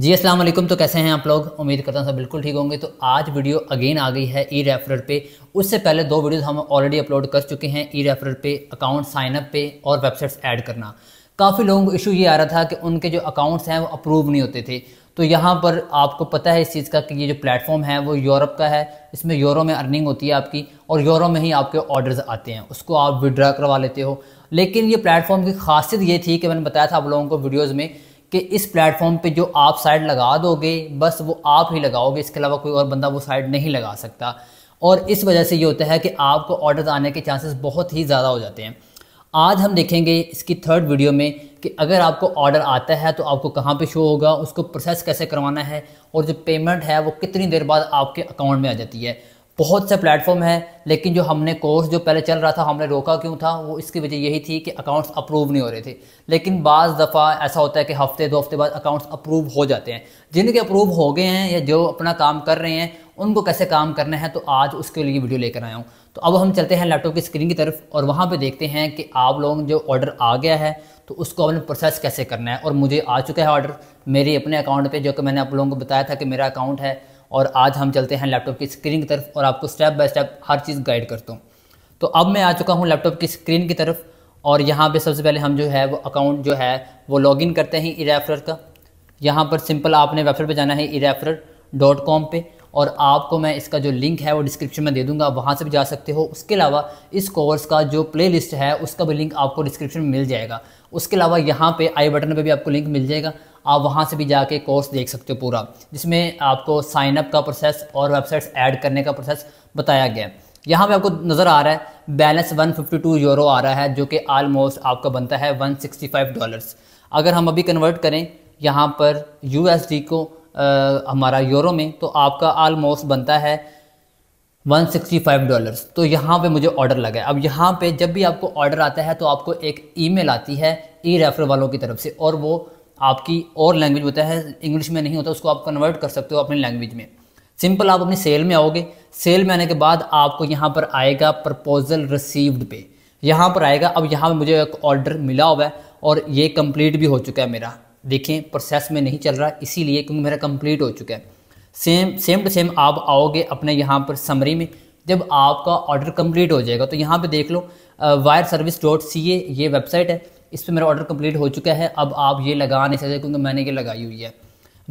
जी असलम तो कैसे हैं आप लोग उम्मीद करता हूँ सब बिल्कुल ठीक होंगे तो आज वीडियो अगेन आ गई है ई रेफरल पे उससे पहले दो वीडियोस हम ऑलरेडी अपलोड कर चुके हैं ई रेफरल पे अकाउंट साइनअप पे और वेबसाइट्स ऐड करना काफ़ी लोगों को इशू ये आ रहा था कि उनके जो अकाउंट्स हैं वो अप्रूव नहीं होते थे तो यहाँ पर आपको पता है इस चीज़ का कि ये जो प्लेटफॉर्म है वो यूरोप का है इसमें यूरो में अर्निंग होती है आपकी और यूरो में ही आपके ऑर्डर्स आते हैं उसको आप विड्रा करवा लेते हो लेकिन ये प्लेटफॉर्म की खासियत ये थी कि मैंने बताया था आप लोगों को वीडियोज़ में कि इस प्लेटफॉर्म पे जो आप साइड लगा दोगे बस वो आप ही लगाओगे इसके अलावा कोई और बंदा वो साइड नहीं लगा सकता और इस वजह से ये होता है कि आपको ऑर्डर आने के चांसेस बहुत ही ज़्यादा हो जाते हैं आज हम देखेंगे इसकी थर्ड वीडियो में कि अगर आपको ऑर्डर आता है तो आपको कहाँ पे शो होगा उसको प्रोसेस कैसे करवाना है और जो पेमेंट है वो कितनी देर बाद आपके अकाउंट में आ जाती है बहुत से प्लेटफॉर्म हैं लेकिन जो हमने कोर्स जो पहले चल रहा था हमने रोका क्यों था वो इसकी वजह यही थी कि अकाउंट्स अप्रूव नहीं हो रहे थे लेकिन बाज़ दफ़ा ऐसा होता है कि हफ्ते दो हफ्ते बाद अकाउंट्स अप्रूव हो जाते हैं जिनके अप्रूव हो गए हैं या जो अपना काम कर रहे हैं उनको कैसे काम करना है तो आज उसके लिए वीडियो लेकर आया हूँ तो अब हम चलते हैं लैपटॉप की स्क्रीन की तरफ और वहाँ पर देखते हैं कि आप लोगों जो ऑर्डर आ गया है तो उसको अपने प्रोसेस कैसे करना है और मुझे आ चुका है ऑर्डर मेरे अपने अकाउंट पर जो कि मैंने आप लोगों को बताया था कि मेरा अकाउंट है और आज हम चलते हैं लैपटॉप की स्क्रीन की तरफ और आपको स्टेप बाय स्टेप हर चीज़ गाइड करता हूँ तो अब मैं आ चुका हूँ लैपटॉप की स्क्रीन की तरफ और यहाँ पे सबसे पहले हम जो है वो अकाउंट जो है वो लॉगिन करते हैं ई का यहाँ पर सिंपल आपने वेबसाइट पर जाना है ई डॉट कॉम पर और आपको मैं इसका जो लिंक है वो डिस्क्रिप्शन में दे दूंगा वहाँ से भी जा सकते हो उसके अलावा इस कोर्स का जो प्लेलिस्ट है उसका भी लिंक आपको डिस्क्रिप्शन में मिल जाएगा उसके अलावा यहाँ पे आई बटन पे भी आपको लिंक मिल जाएगा आप वहाँ से भी जाके कोर्स देख सकते हो पूरा जिसमें आपको साइनअप का प्रोसेस और वेबसाइट्स ऐड करने का प्रोसेस बताया गया है यहाँ पे आपको नज़र आ रहा है बैलेंस 152 यूरो आ रहा है जो कि आलमोस्ट आपका बनता है 165 डॉलर्स अगर हम अभी कन्वर्ट करें यहाँ पर यूएसडी को आ, हमारा यूरो में तो आपका आलमोस्ट बनता है 165 डॉलर्स तो यहाँ पे मुझे ऑर्डर लगा है अब यहाँ पे जब भी आपको ऑर्डर आता है तो आपको एक ईमेल आती है ई रेफर वालों की तरफ से और वो आपकी और लैंग्वेज होता है इंग्लिश में नहीं होता उसको आप कन्वर्ट कर सकते हो अपनी लैंग्वेज में सिंपल आप अपनी सेल में आओगे सेल में आने के बाद आपको यहाँ पर आएगा प्रपोजल रिसीव्ड पे यहाँ पर आएगा अब यहाँ पर मुझे एक ऑर्डर मिला हुआ है और ये कंप्लीट भी हो चुका है मेरा देखें प्रोसेस में नहीं चल रहा इसीलिए क्योंकि मेरा कंप्लीट हो चुका है सेम सेम टू सेम आप आओगे अपने यहाँ पर समरी में जब आपका ऑर्डर कंप्लीट हो जाएगा तो यहाँ पे देख लो wire service dot C A ये वेबसाइट है इस पर मेरा ऑर्डर कंप्लीट हो चुका है अब आप ये लगा नहीं सकते क्योंकि मैंने ये लगाई हुई है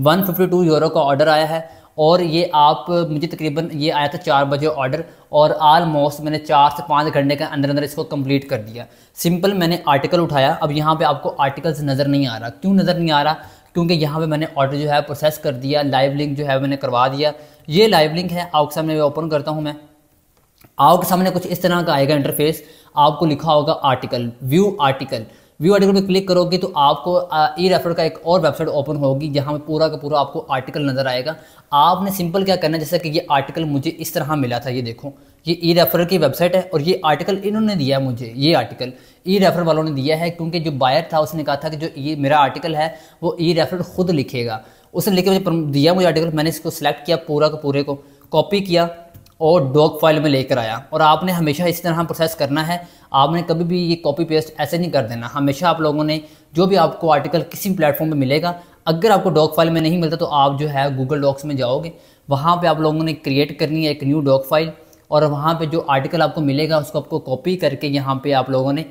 152 यूरो का ऑर्डर आया है और ये आप मुझे तकरीबन ये आया था चार बजे ऑर्डर और आलमोस्ट मैंने चार से पाँच घंटे के अंदर अंदर इसको कंप्लीट कर दिया सिंपल मैंने आर्टिकल उठाया अब यहाँ पे आपको आर्टिकल्स नज़र नहीं आ रहा क्यों नज़र नहीं आ रहा क्योंकि यहाँ पे मैंने ऑर्डर जो है प्रोसेस कर दिया लाइव लिंक जो है मैंने करवा दिया ये लाइव लिंक है आपके सामने ओपन करता हूँ मैं आपके सामने कुछ इस तरह का आएगा इंटरफेस आपको लिखा होगा article view article view article पे क्लिक करोगे तो आपको ई रेफर का एक और वेबसाइट ओपन होगी जहाँ पर पूरा का पूरा आपको आर्टिकल नज़र आएगा आपने सिंपल क्या करना है जैसे कि ये आर्टिकल मुझे इस तरह मिला था ये देखो ये ई रेफरल की वेबसाइट है और ये आर्टिकल इन्होंने दिया है मुझे ये आर्टिकल ई रेफरल वालों ने दिया है क्योंकि जो बायर था उसने कहा था कि जो ये मेरा आर्टिकल है वो ई रेफर खुद लिखेगा उसने लिखे मुझे दिया मुझे आर्टिकल मैंने इसको सिलेक्ट किया पूरा को पूरे को कॉपी किया और डॉक फाइल में लेकर आया और आपने हमेशा इस तरह प्रोसेस करना है आपने कभी भी ये कॉपी पेस्ट ऐसे नहीं कर देना हमेशा आप लोगों ने जो भी आपको आर्टिकल किसी भी प्लेटफॉर्म पर मिलेगा अगर आपको डॉक फाइल में नहीं मिलता तो आप जो है गूगल डॉक्स में जाओगे वहाँ पे आप लोगों ने क्रिएट करनी है एक न्यू डॉक फाइल और वहाँ पे जो आर्टिकल आपको मिलेगा उसको आपको कॉपी करके यहाँ पे आप लोगों ने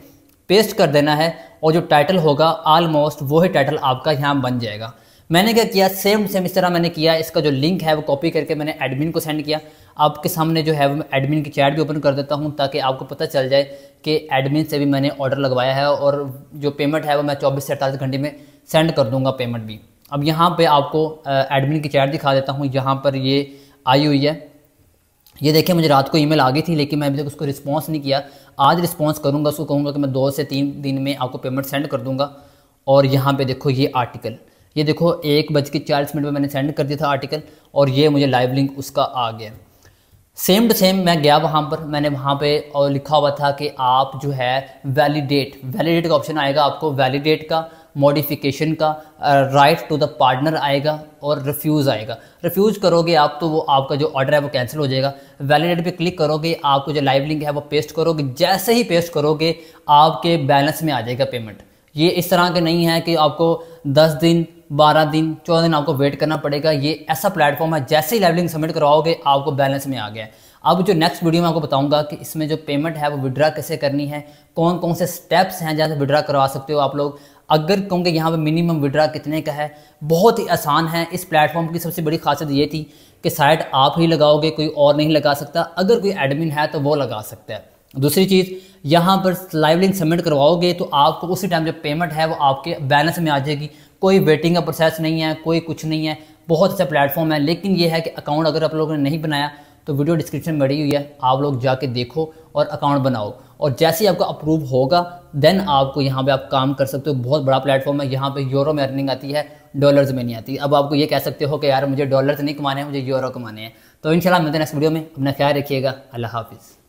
पेस्ट कर देना है और जो टाइटल होगा आलमोस्ट वो ही टाइटल आपका यहाँ बन जाएगा मैंने क्या किया सेम सेम इस तरह मैंने किया इसका जो लिंक है वो कॉपी करके मैंने एडमिन को सेंड किया आपके सामने जो है वो एडमिन की चैट भी ओपन कर देता हूँ ताकि आपको पता चल जाए कि एडमिन से भी मैंने ऑर्डर लगवाया है और जो पेमेंट है वो मैं चौबीस से अड़तालीस घंटे में सेंड कर दूँगा पेमेंट भी अब यहाँ पर आपको एडमिन की चैट दिखा देता हूँ यहाँ पर ये आई हुई है ये देखें मुझे रात को ईमेल आ गई थी लेकिन मैं अभी तक उसको रिस्पॉन्स नहीं किया आज रिस्पॉन्स करूंगा उसको कहूंगा कि मैं दो से तीन दिन में आपको पेमेंट सेंड कर दूंगा और यहाँ पे देखो ये आर्टिकल ये देखो एक बज के चालीस मिनट में मैंने सेंड कर दिया था आर्टिकल और ये मुझे लाइव लिंक उसका आ गया सेम टू सेम मैं गया वहाँ पर मैंने वहाँ पे और लिखा हुआ था कि आप जो है वैलिडेट वैलिडेट का ऑप्शन आएगा आपको वैलिडेट का मॉडिफिकेशन का राइट टू द पार्टनर आएगा और रिफ्यूज़ आएगा रिफ्यूज़ करोगे आप तो वो आपका जो ऑर्डर है वो कैंसिल हो जाएगा वैलिडेट पे क्लिक करोगे आपको जो लाइव लिंक है वो पेस्ट करोगे जैसे ही पेस्ट करोगे आपके बैलेंस में आ जाएगा पेमेंट ये इस तरह के नहीं है कि आपको दस दिन बारह दिन चौदह दिन आपको वेट करना पड़ेगा ये ऐसा प्लेटफॉर्म है जैसे ही लाइव लिंक सबमिट करवाओगे आपको बैलेंस में आ गया अब जो नेक्स्ट वीडियो में आपको बताऊंगा कि इसमें जो पेमेंट है वो विड्रा कैसे करनी है कौन कौन से स्टेप्स हैं जैसे विड्रा करवा सकते हो आप लोग अगर कहूँगे यहाँ पे मिनिमम विड्रा कितने का है बहुत ही आसान है इस प्लेटफॉर्म की सबसे बड़ी खासियत ये थी कि साइट आप ही लगाओगे कोई और नहीं लगा सकता अगर कोई एडमिन है तो वो लगा सकता है दूसरी चीज़ यहाँ पर लाइव लिंक सबमिट करवाओगे तो आपको उसी टाइम जो पेमेंट है वो आपके बैलेंस में आ जाएगी कोई वेटिंग का प्रोसेस नहीं है कोई कुछ नहीं है बहुत अच्छा प्लेटफॉर्म है लेकिन ये है कि अकाउंट अगर आप लोगों ने नहीं बनाया तो वीडियो डिस्क्रिप्शन में बढ़ी हुई है आप लोग जाके देखो और अकाउंट बनाओ और जैसे ही आपका अप्रूव होगा देन आपको यहाँ पे आप काम कर सकते हो बहुत बड़ा प्लेटफॉर्म है यहाँ पे यूरो में अर्निंग आती है डॉलर्स में नहीं आती अब आपको ये कह सकते हो कि यार मुझे डॉलर्स नहीं कमाने हैं मुझे यूरो कमाने हैं तो इनशाला मिलते हैं नेक्स्ट वीडियो में अपना ख्याल रखिएगा अल्लाह हाफिज़